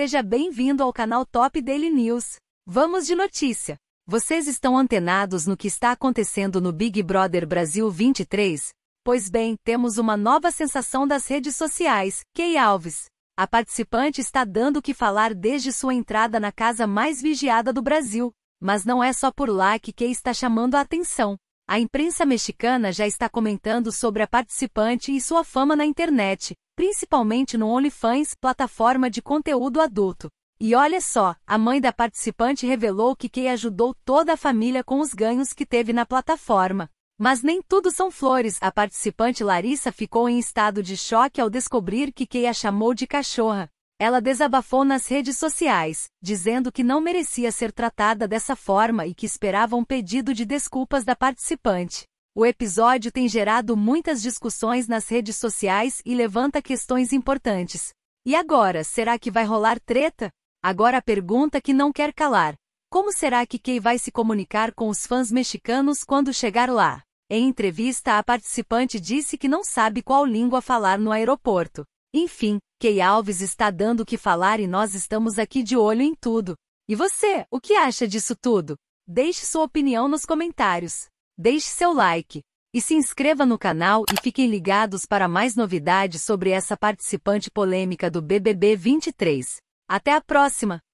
Seja bem-vindo ao canal Top Daily News. Vamos de notícia. Vocês estão antenados no que está acontecendo no Big Brother Brasil 23? Pois bem, temos uma nova sensação das redes sociais, Key Alves. A participante está dando o que falar desde sua entrada na casa mais vigiada do Brasil. Mas não é só por lá que Kay está chamando a atenção. A imprensa mexicana já está comentando sobre a participante e sua fama na internet, principalmente no OnlyFans, plataforma de conteúdo adulto. E olha só, a mãe da participante revelou que Kay ajudou toda a família com os ganhos que teve na plataforma. Mas nem tudo são flores. A participante Larissa ficou em estado de choque ao descobrir que Kay a chamou de cachorra. Ela desabafou nas redes sociais, dizendo que não merecia ser tratada dessa forma e que esperava um pedido de desculpas da participante. O episódio tem gerado muitas discussões nas redes sociais e levanta questões importantes. E agora, será que vai rolar treta? Agora a pergunta que não quer calar. Como será que Kay vai se comunicar com os fãs mexicanos quando chegar lá? Em entrevista, a participante disse que não sabe qual língua falar no aeroporto. Enfim, Kay Alves está dando o que falar e nós estamos aqui de olho em tudo. E você, o que acha disso tudo? Deixe sua opinião nos comentários. Deixe seu like. E se inscreva no canal e fiquem ligados para mais novidades sobre essa participante polêmica do BBB 23. Até a próxima!